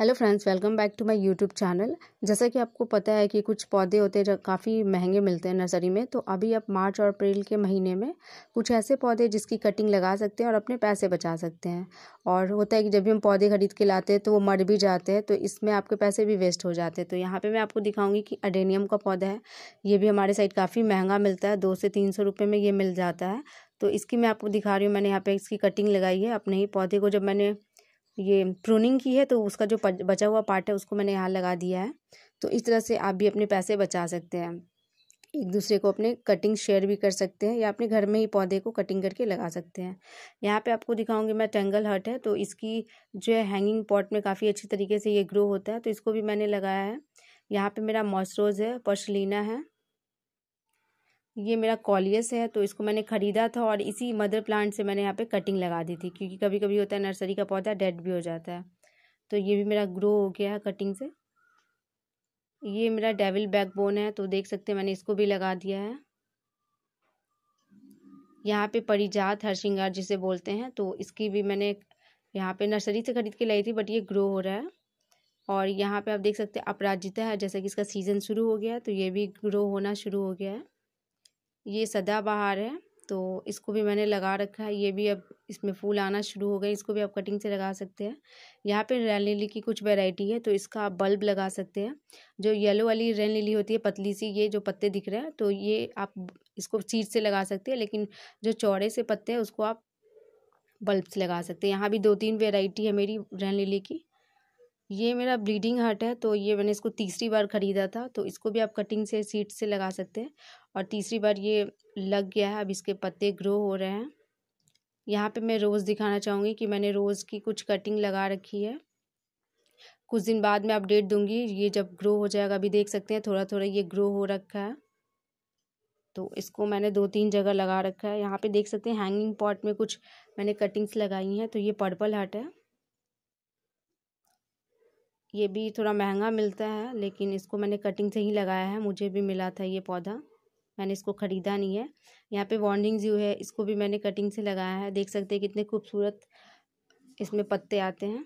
hello friends welcome back to my YouTube channel जैसा कि आपको पता है कि कुछ पौधे होते हैं काफ़ी महंगे मिलते हैं नर्सरी में तो अभी आप मार्च और अप्रैल के महीने में कुछ ऐसे पौधे जिसकी कटिंग लगा सकते हैं और अपने पैसे बचा सकते हैं और होता है कि जब भी हम पौधे खरीद के लाते हैं तो वो मर भी जाते हैं तो इसमें आपके पैसे भी वेस्ट हो जाते हैं तो यहाँ पर मैं आपको दिखाऊँगी कि अडेनियम का पौधा है ये भी हमारे साइड काफ़ी महंगा मिलता है दो से तीन सौ रुपये में ये मिल जाता है तो इसकी मैं आपको दिखा रही हूँ मैंने यहाँ पर इसकी कटिंग लगाई है अपने ही पौधे को जब मैंने ये प्रूनिंग की है तो उसका जो बचा हुआ पार्ट है उसको मैंने यहाँ लगा दिया है तो इस तरह से आप भी अपने पैसे बचा सकते हैं एक दूसरे को अपने कटिंग शेयर भी कर सकते हैं या अपने घर में ही पौधे को कटिंग करके लगा सकते हैं यहाँ पे आपको दिखाऊंगी मैं टेंगल हट है तो इसकी जो है हैंगिंग पॉट में काफ़ी अच्छी तरीके से ये ग्रो होता है तो इसको भी मैंने लगाया है यहाँ पे मेरा मॉसरोज है पर्सलिना है ये मेरा कॉलियस है तो इसको मैंने ख़रीदा था और इसी मदर प्लांट से मैंने यहाँ पे कटिंग लगा दी थी क्योंकि कभी कभी होता है नर्सरी का पौधा डेड भी हो जाता है तो ये भी मेरा ग्रो हो गया है कटिंग से ये मेरा डेविल बैकबोन है तो देख सकते हैं मैंने इसको भी लगा दिया है यहाँ पे परिजात हरशिंगार जिसे बोलते हैं तो इसकी भी मैंने यहाँ पे नर्सरी से ख़रीद के लाई थी बट ये ग्रो हो रहा है और यहाँ पे आप देख सकते हैं अपराजिता है जैसा कि इसका सीज़न शुरू हो गया है तो ये भी ग्रो होना शुरू हो गया है ये सदाबहार है तो इसको भी मैंने लगा रखा है ये भी अब इसमें फूल आना शुरू हो गए इसको भी आप कटिंग से लगा सकते हैं यहाँ पे रेन लिली की कुछ वैरायटी है तो इसका आप बल्ब लगा सकते हैं जो येलो वाली रेन लिली होती है पतली सी ये जो पत्ते दिख रहे हैं तो ये आप इसको चीज से लगा सकते हैं लेकिन जो चौड़े से पत्ते हैं उसको आप बल्ब से लगा सकते हैं यहाँ भी दो तीन वेराइटी है मेरी रेन लिली की ये मेरा ब्लीडिंग हार्ट है तो ये मैंने इसको तीसरी बार ख़रीदा था तो इसको भी आप कटिंग से सीट से लगा सकते हैं और तीसरी बार ये लग गया है अब इसके पत्ते ग्रो हो रहे हैं यहाँ पे मैं रोज़ दिखाना चाहूँगी कि मैंने रोज़ की कुछ कटिंग लगा रखी है कुछ दिन बाद मैं अपडेट दूंगी ये जब ग्रो हो जाएगा अभी देख सकते हैं थोड़ा थोड़ा ये ग्रो हो रखा है तो इसको मैंने दो तीन जगह लगा रखा है यहाँ पे देख सकते हैं हैंगिंग पॉट में कुछ मैंने कटिंग्स लगाई हैं तो ये पर्पल हट है ये भी थोड़ा महंगा मिलता है लेकिन इसको मैंने कटिंग से ही लगाया है मुझे भी मिला था ये पौधा मैंने इसको ख़रीदा नहीं है यहाँ पे वार्निंग जू है इसको भी मैंने कटिंग से लगाया है देख सकते हैं कितने खूबसूरत इसमें पत्ते आते हैं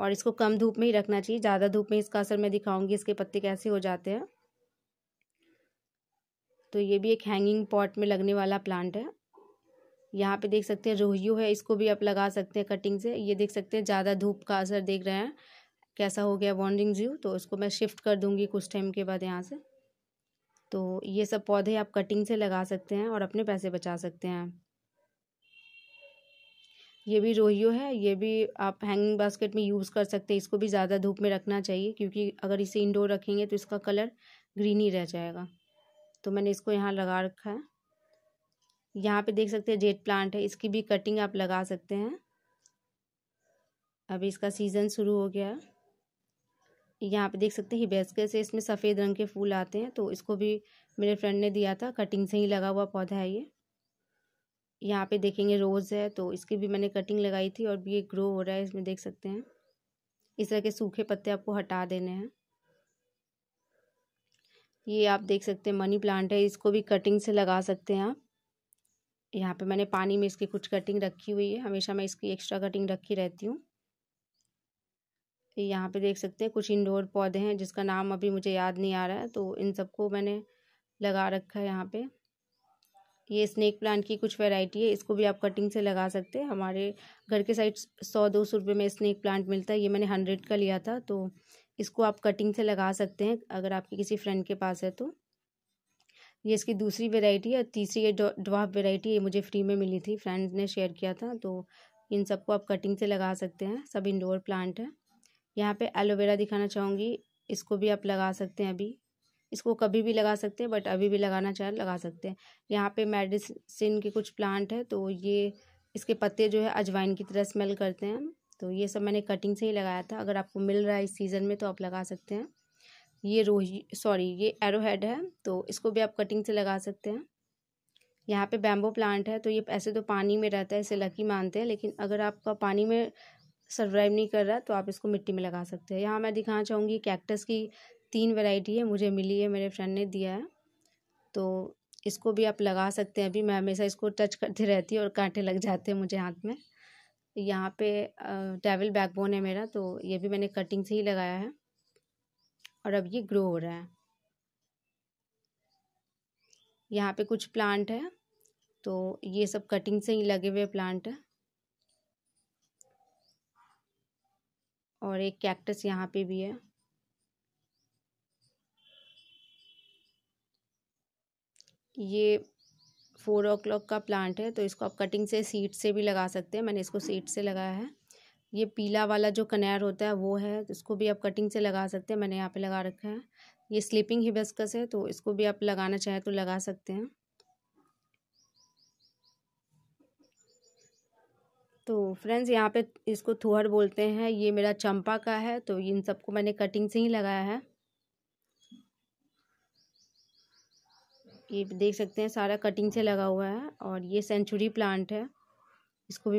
और इसको कम धूप में ही रखना चाहिए ज़्यादा धूप में इसका असर मैं दिखाऊंगी इसके पत्ते कैसे हो जाते हैं तो ये भी एक हैंगिंग पॉट में लगने वाला प्लांट है यहाँ पे देख सकते हैं रोहियो है इसको भी आप लगा सकते हैं कटिंग से ये देख सकते हैं ज़्यादा धूप का असर देख रहे हैं कैसा हो गया वॉन्डिंग जू तो इसको मैं शिफ्ट कर दूँगी कुछ टाइम के बाद यहाँ से तो ये सब पौधे आप कटिंग से लगा सकते हैं और अपने पैसे बचा सकते हैं ये भी रोहियो है ये भी आप हैंगिंग बास्केट में यूज़ कर सकते हैं इसको भी ज़्यादा धूप में रखना चाहिए क्योंकि अगर इसे इंडोर रखेंगे तो इसका कलर ग्रीन ही रह जाएगा तो मैंने इसको यहाँ लगा रखा है यहाँ पे देख सकते हैं जेट प्लांट है इसकी भी कटिंग आप लगा सकते हैं अभी इसका सीज़न शुरू हो गया है यहाँ पे देख सकते हैं के है इसमें सफ़ेद रंग के फूल आते हैं तो इसको भी मेरे फ्रेंड ने दिया था कटिंग से ही लगा हुआ पौधा है ये यहाँ पे देखेंगे रोज़ है तो इसकी भी मैंने कटिंग लगाई थी और भी ये ग्रो हो रहा है इसमें देख सकते हैं इस तरह के सूखे पत्ते आपको हटा देने हैं ये आप देख सकते हैं मनी प्लांट है इसको भी कटिंग से लगा सकते हैं आप यहाँ पे मैंने पानी में इसकी कुछ कटिंग रखी हुई है हमेशा मैं इसकी एक्स्ट्रा कटिंग रखी रहती हूँ यहाँ पे देख सकते हैं कुछ इंडोर पौधे हैं जिसका नाम अभी मुझे याद नहीं आ रहा है तो इन सबको मैंने लगा रखा है यहाँ पे ये स्नेक प्लांट की कुछ वैरायटी है इसको भी आप कटिंग से लगा सकते हैं हमारे घर के साइड सौ दो सौ रुपये में स्नेक प्लांट मिलता है ये मैंने हंड्रेड का लिया था तो इसको आप कटिंग से लगा सकते हैं अगर आपके किसी फ्रेंड के पास है तो ये इसकी दूसरी वेराइटी है तीसरी ये डॉ वेराइटी ये मुझे फ्री में मिली थी फ्रेंड ने शेयर किया था तो इन सबको आप कटिंग से लगा सकते हैं सब इंडोर प्लांट है यहाँ पे एलोवेरा दिखाना चाहूँगी इसको भी आप लगा सकते हैं अभी इसको कभी भी लगा सकते हैं बट अभी भी लगाना चाहें तो लगा सकते हैं यहाँ पे मेडिसिन के कुछ प्लांट है तो ये इसके पत्ते जो है अजवाइन की तरह स्मेल करते हैं तो ये सब मैंने कटिंग से ही लगाया था अगर आपको मिल रहा है इस सीज़न में तो आप लगा सकते हैं ये रोही सॉरी ये एरोहेड है तो इसको भी आप कटिंग से लगा सकते हैं यहाँ पे बैम्बो प्लांट है तो ये ऐसे तो पानी में रहता है इसे लकी मानते हैं लेकिन अगर आपका पानी में सर्वाइव नहीं कर रहा तो आप इसको मिट्टी में लगा सकते हैं यहाँ मैं दिखाना चाहूँगी कैक्टस की तीन वेराइटी है मुझे मिली है मेरे फ्रेंड ने दिया है तो इसको भी आप लगा सकते हैं अभी मैं हमेशा इसको टच करती रहती हूँ और कांटे लग जाते हैं मुझे हाथ में यहाँ पे डेविल बैकबोन है मेरा तो ये भी मैंने कटिंग से ही लगाया है और अब ये ग्रो हो रहा है यहाँ पे कुछ प्लांट है तो ये सब कटिंग से ही लगे हुए प्लांट है और एक कैक्टस यहाँ पे भी है ये फोर ओ क्लॉक का प्लांट है तो इसको आप कटिंग से सीड से भी लगा सकते हैं मैंने इसको सीड से लगाया है ये पीला वाला जो कनेर होता है वो है तो इसको भी आप कटिंग से लगा सकते हैं मैंने यहाँ पे लगा रखा है ये स्लीपिंग हिबस्कस है तो इसको भी आप लगाना चाहें तो लगा सकते हैं तो फ्रेंड्स यहाँ पे इसको थोहर बोलते हैं ये मेरा चंपा का है तो इन सबको मैंने कटिंग से ही लगाया है ये देख सकते हैं सारा कटिंग से लगा हुआ है और ये सेंचुरी प्लांट है इसको भी